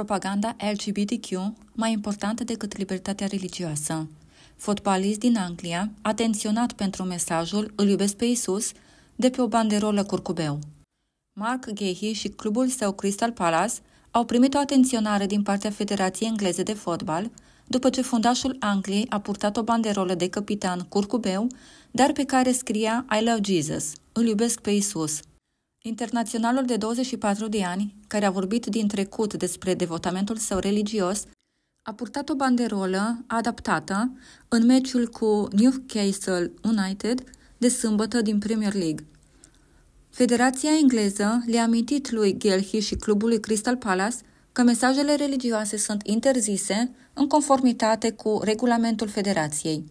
propaganda LGBTQ mai importantă decât libertatea religioasă. Fotbalist din Anglia, atenționat pentru mesajul Îl iubesc pe Isus, de pe o banderolă curcubeu. Mark Gehi și clubul său Crystal Palace au primit o atenționare din partea Federației Engleze de Fotbal după ce fundașul Angliei a purtat o banderolă de capitan curcubeu, dar pe care scria I love Jesus, îl iubesc pe Isus, Internaționalul de 24 de ani, care a vorbit din trecut despre devotamentul său religios, a purtat o banderolă adaptată în meciul cu Newcastle United de sâmbătă din Premier League. Federația engleză le-a amintit lui Gelhi și clubului Crystal Palace că mesajele religioase sunt interzise în conformitate cu regulamentul federației.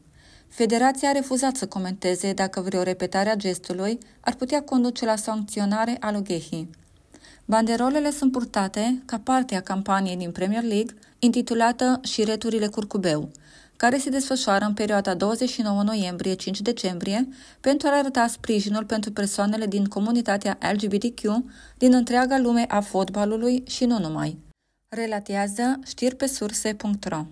Federația a refuzat să comenteze dacă vreo repetare a gestului ar putea conduce la sancționare a lui Banderolele sunt purtate ca parte a campaniei din Premier League intitulată Și returile curcubeu, care se desfășoară în perioada 29 noiembrie-5 decembrie pentru a arăta sprijinul pentru persoanele din comunitatea LGBTQ din întreaga lume a fotbalului și nu numai. Relatează știri pe surse.ro